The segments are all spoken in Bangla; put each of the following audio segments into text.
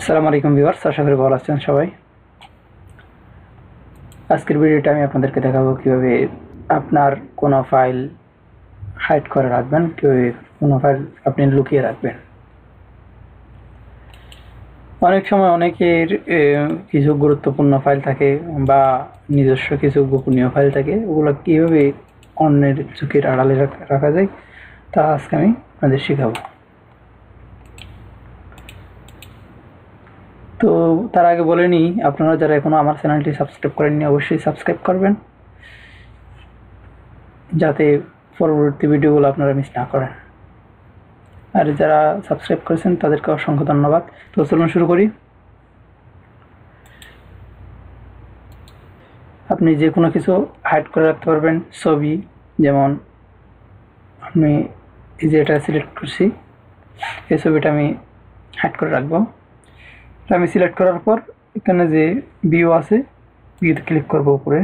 আসসালামু আলাইকুম ভিউয়ার্স আশা করি ভালো আছেন সবাই আজকের ভিডিওটা আমি আপনাদেরকে দেখাবো কীভাবে আপনার কোনো ফাইল হাইড করে রাখবেন কীভাবে কোনো ফাইল আপনি লুকিয়ে রাখবেন অনেক সময় অনেকের কিছু গুরুত্বপূর্ণ ফাইল থাকে বা নিজস্ব কিছু গোপনীয় ফাইল থাকে ওগুলো কীভাবে অন্যের চোখের আড়ালে রাখা যায় তা আজকে আমি আপনাদের শেখাবো তো তার আগে বলে নিই আপনারা যারা এখনও আমার চ্যানেলটি সাবস্ক্রাইব করেননি অবশ্যই সাবস্ক্রাইব করবেন যাতে পরবর্তী ভিডিওগুলো আপনারা মিস না করেন আর যারা সাবস্ক্রাইব করেছেন তাদেরকে অসংখ্য ধন্যবাদ তো চলুন শুরু করি আপনি যে কোনো কিছু হাইড করে রাখতে পারবেন ছবি যেমন আমি এই যে এটা সিলেক্ট করছি এই ছবিটা আমি হাইড করে রাখবো আমি সিলেক্ট করার পর এখানে যে বিও আছে বিওতে ক্লিক করব উপরে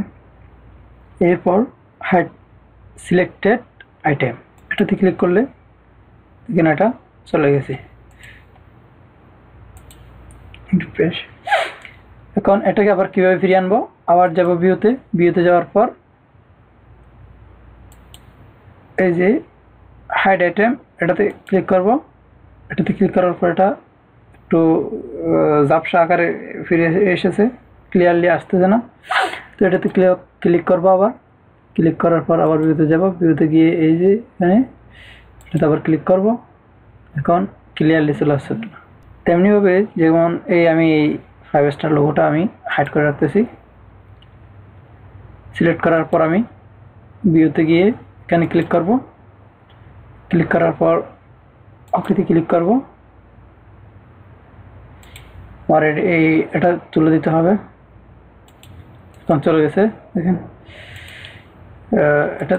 এরপর হাইট সিলেক্টেড আইটেম এটাতে ক্লিক করলে এখানে এটা চলে গেছে এখন এটাকে আবার কীভাবে ফিরিয়ে আনবো আবার যাব বিওতে বিওতে যাওয়ার পর এই যে হাইড আইটেম এটাতে ক্লিক করব এটাতে ক্লিক করার পর এটা একটু জাপসা আকারে ফিরে এসেছে ক্লিয়ারলি আসতেছে না তো এটাতে ক্লিক করবো আবার ক্লিক করার পর আবার ভিউতে যাব ভিউতে গিয়ে এই যে এখানে এটাতে আবার ক্লিক করব এখন ক্লিয়ারলি চলে আসছে তেমনিভাবে যেমন এই আমি এই ফাইভ স্টার লোগোটা আমি হাইড করে রাখতেছি সিলেক্ট করার পর আমি ভিউতে গিয়ে এখানে ক্লিক করব ক্লিক করার পর আকৃতি ক্লিক করবো আমার এই এটা তুলে দিতে হবে তখন চলে গেছে দেখেন এটা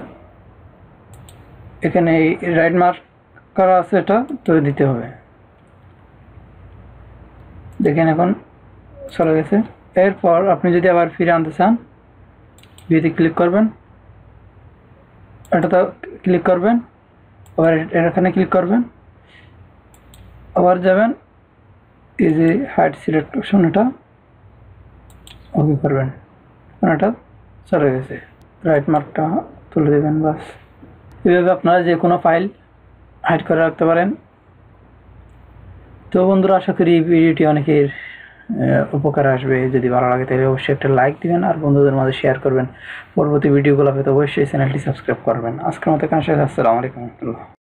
এখানে এই রাইট মার্ক করা আছে এটা তুলে দিতে হবে দেখেন এখন চলে গেছে এরপর আপনি যদি আবার ফিরে আনতে চান ভিউতে ক্লিক করবেন এটা তো ক্লিক করবেন আবার এখানে ক্লিক করবেন আবার যাবেন এই যে হাইট সিলেক্ট অপশন এটা ওকে করবেন কারণ এটা চলে গেছে রাইট মার্কটা তুলে দেবেন বাস এভাবে আপনারা যে কোনো ফাইল হাইট করে রাখতে পারেন তো বন্ধুরা আশা করি ভিডিওটি অনেকের উপকার আসবে যদি ভালো লাগে তাহলে অবশ্যই একটা লাইক দিবেন আর বন্ধুদের মাঝে শেয়ার করবেন পরবর্তী ভিডিওগুলো পেতে অবশ্যই চ্যানেলটি সাবস্ক্রাইব করবেন আজকের মতো কাছে আসসালামু আলাইকুম